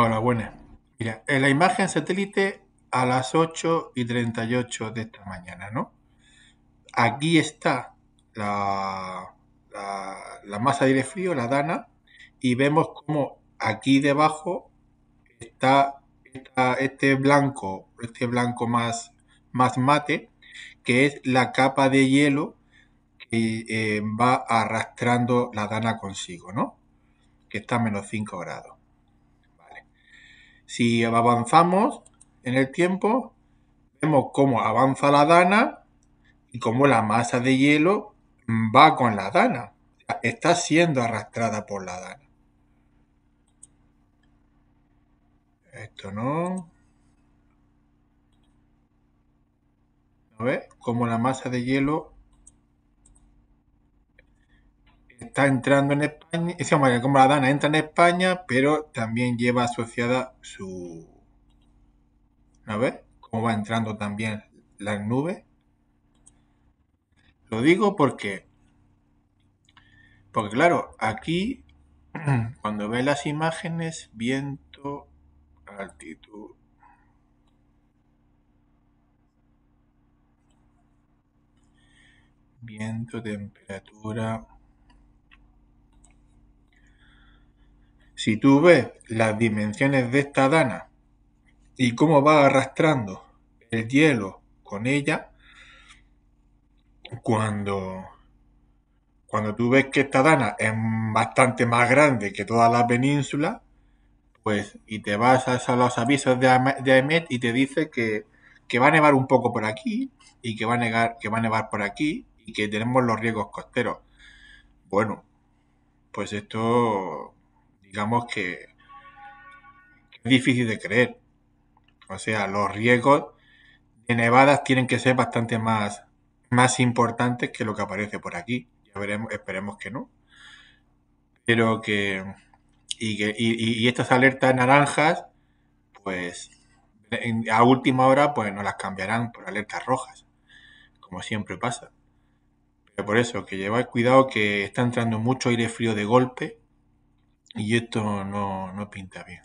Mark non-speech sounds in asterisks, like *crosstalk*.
Hola, buenas. Mira, en la imagen satélite a las 8 y 38 de esta mañana, ¿no? Aquí está la, la, masa de aire frío, la Dana, y vemos como aquí debajo está, este blanco, este blanco más, más mate, que es la capa de hielo que eh, va arrastrando la Dana consigo, ¿no? Que está a menos 5 grados. Si avanzamos en el tiempo, vemos cómo avanza la dana y cómo la masa de hielo va con la dana. Está siendo arrastrada por la dana. Esto no. ¿No ves? Como la masa de hielo está entrando en España, es como la Dana entra en España, pero también lleva asociada su... no ver? Cómo va entrando también las nubes. Lo digo porque... Porque claro, aquí, *clears throat* cuando ve las imágenes, viento, altitud, viento, temperatura. Si tú ves las dimensiones de esta dana y cómo va arrastrando el hielo con ella, cuando, cuando tú ves que esta dana es bastante más grande que toda la península, pues, y te vas a, los avisos de, Amet y te dice que, va a nevar un poco por aquí y que va, a que va a nevar por aquí y que tenemos los riesgos costeros. Bueno, pues esto digamos que, es difícil de creer. O sea, los riesgos de nevadas tienen que ser bastante más, más importantes que lo que aparece por aquí. Ya veremos, esperemos que no. Pero que. Y, que, y, estas alertas naranjas, pues a última hora pues nos las cambiarán por alertas rojas, como siempre pasa. Pero por eso, que lleváis cuidado que está entrando mucho aire frío de golpe y esto no, no pinta bien.